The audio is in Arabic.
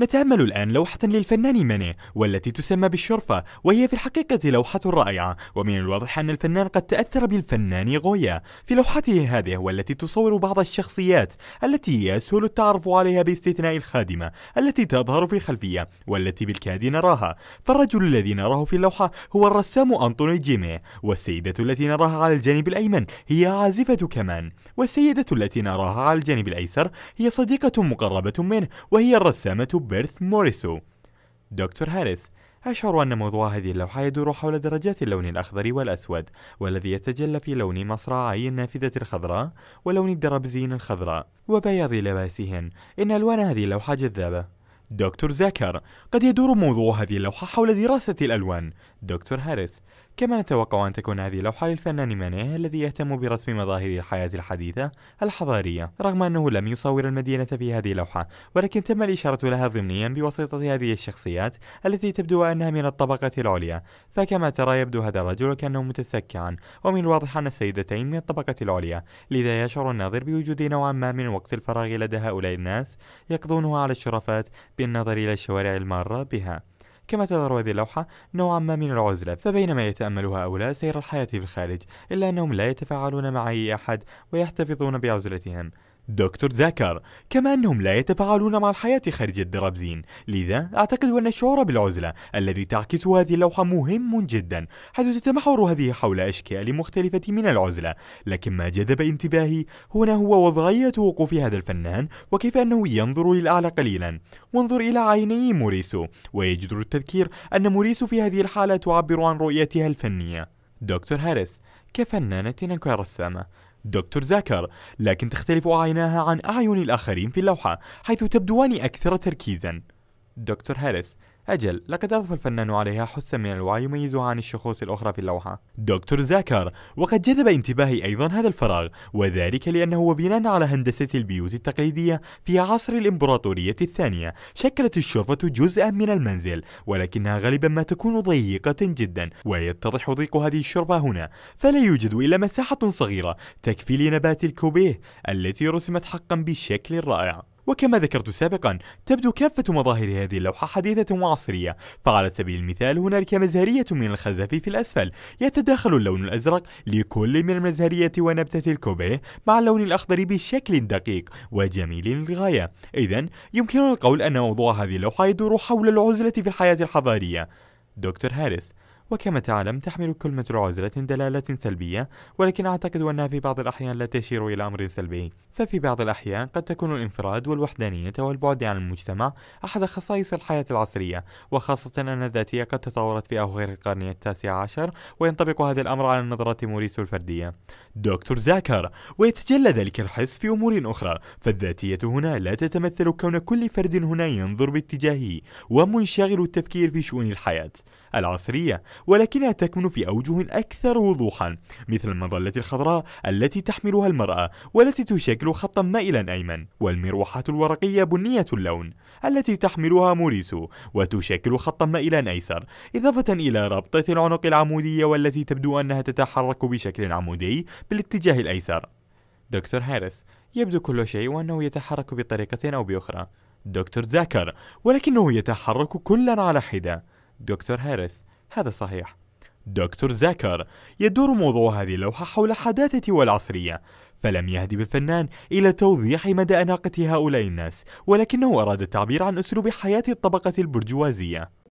نتأمل الآن لوحة للفنان ماني والتي تسمى بالشرفة وهي في الحقيقة لوحة رائعة ومن الواضح أن الفنان قد تأثر بالفنان غويا في لوحته هذه والتي تصور بعض الشخصيات التي يسهل التعرف عليها باستثناء الخادمة التي تظهر في الخلفية والتي بالكاد نراها فالرجل الذي نراه في اللوحة هو الرسام أنطوني جيمي والسيدة التي نراها على الجانب الأيمن هي عازفة كمان والسيدة التي نراها على الجانب الأيسر هي صديقة مقربة منه وهي الرسامة بيرث موريسو دكتور هاريس أشعر أن موضوع هذه اللوحة يدور حول درجات اللون الأخضر والأسود والذي يتجلى في لون مصراعي النافذة الخضراء ولون الدرابزين الخضراء وبياض لباسهن إن ألوان هذه اللوحة جذابة دكتور زاكر قد يدور موضوع هذه اللوحة حول دراسة الألوان دكتور هاريس كما نتوقع أن تكون هذه اللوحة للفنان مانيه الذي يهتم برسم مظاهر الحياة الحديثة الحضارية رغم أنه لم يصور المدينة في هذه اللوحة ولكن تم الإشارة لها ضمنيا بواسطة هذه الشخصيات التي تبدو أنها من الطبقة العليا فكما ترى يبدو هذا الرجل كأنه متسكعا ومن الواضح أن السيدتين من الطبقة العليا لذا يشعر الناظر بوجود نوعا ما من وقت الفراغ لدى هؤلاء الناس يقضونه على الشرفات بالنظر إلى الشوارع المارة بها كما تظهر هذه اللوحة نوعا ما من العزلة فبينما يتأمل هؤلاء سير الحياة في الخارج إلا أنهم لا يتفاعلون مع أي أحد ويحتفظون بعزلتهم دكتور زاكر كما أنهم لا يتفاعلون مع الحياة خارج الدرابزين لذا أعتقد أن الشعور بالعزلة الذي تعكسه هذه اللوحة مهم جدا حيث تتمحور هذه حول أشكال مختلفة من العزلة لكن ما جذب انتباهي هنا هو وضعية وقوف هذا الفنان وكيف أنه ينظر للأعلى قليلا وانظر إلى عيني موريسو ويجدر التذكير أن موريسو في هذه الحالة تعبر عن رؤيتها الفنية دكتور هاريس كفنانة وكرسامة دكتور زاكر لكن تختلف عيناها عن أعين الآخرين في اللوحة حيث تبدوان أكثر تركيزا دكتور هاريس أجل لقد أضف الفنان عليها حسا من الوعي يميزها عن الشخوص الأخرى في اللوحة دكتور زاكر وقد جذب انتباهي أيضا هذا الفراغ وذلك لأنه بناء على هندسة البيوت التقليدية في عصر الإمبراطورية الثانية شكلت الشرفة جزءا من المنزل ولكنها غالبا ما تكون ضيقة جدا ويتضح ضيق هذه الشرفة هنا فلا يوجد إلا مساحة صغيرة تكفي لنبات الكوبيه التي رسمت حقا بشكل رائع وكما ذكرت سابقا تبدو كافة مظاهر هذه اللوحة حديثة وعصرية فعلى سبيل المثال هنالك مزهرية من الخزف في الأسفل يتداخل اللون الأزرق لكل من المزهرية ونبتة الكوبيه مع اللون الأخضر بشكل دقيق وجميل للغاية إذا يمكننا القول أن موضوع هذه اللوحة يدور حول العزلة في الحياة الحضارية دكتور هاريس وكما تعلم تحمل كلمة عزلة دلالة سلبية ولكن أعتقد أنها في بعض الأحيان لا تشير إلى أمر سلبي ففي بعض الأحيان قد تكون الانفراد والوحدانية والبعد عن المجتمع أحد خصائص الحياة العصرية وخاصة أن الذاتية قد تطورت في أواخر القرن التاسع عشر وينطبق هذا الأمر على نظرة موريس الفردية دكتور زاكر ويتجلى ذلك الحس في أمور أخرى فالذاتية هنا لا تتمثل كون كل فرد هنا ينظر باتجاهه ومنشغل التفكير في شؤون الحياة العصرية ولكنها تكمن في أوجه أكثر وضوحا مثل المظلة الخضراء التي تحملها المرأة والتي تشكل خطا مائلا أيمن والمروحات الورقية بنية اللون التي تحملها موريسو وتشكل خطا مائلا أيسر إضافة إلى ربطة العنق العمودية والتي تبدو أنها تتحرك بشكل عمودي بالاتجاه الأيسر دكتور هاريس يبدو كل شيء وأنه يتحرك بطريقة أو بأخرى دكتور زاكر ولكنه يتحرك كلا على حدة دكتور هاريس هذا صحيح دكتور زاكر يدور موضوع هذه اللوحة حول الحداثة والعصرية فلم يهدب الفنان إلى توضيح مدى أناقة هؤلاء الناس ولكنه أراد التعبير عن أسلوب حياة الطبقة البرجوازية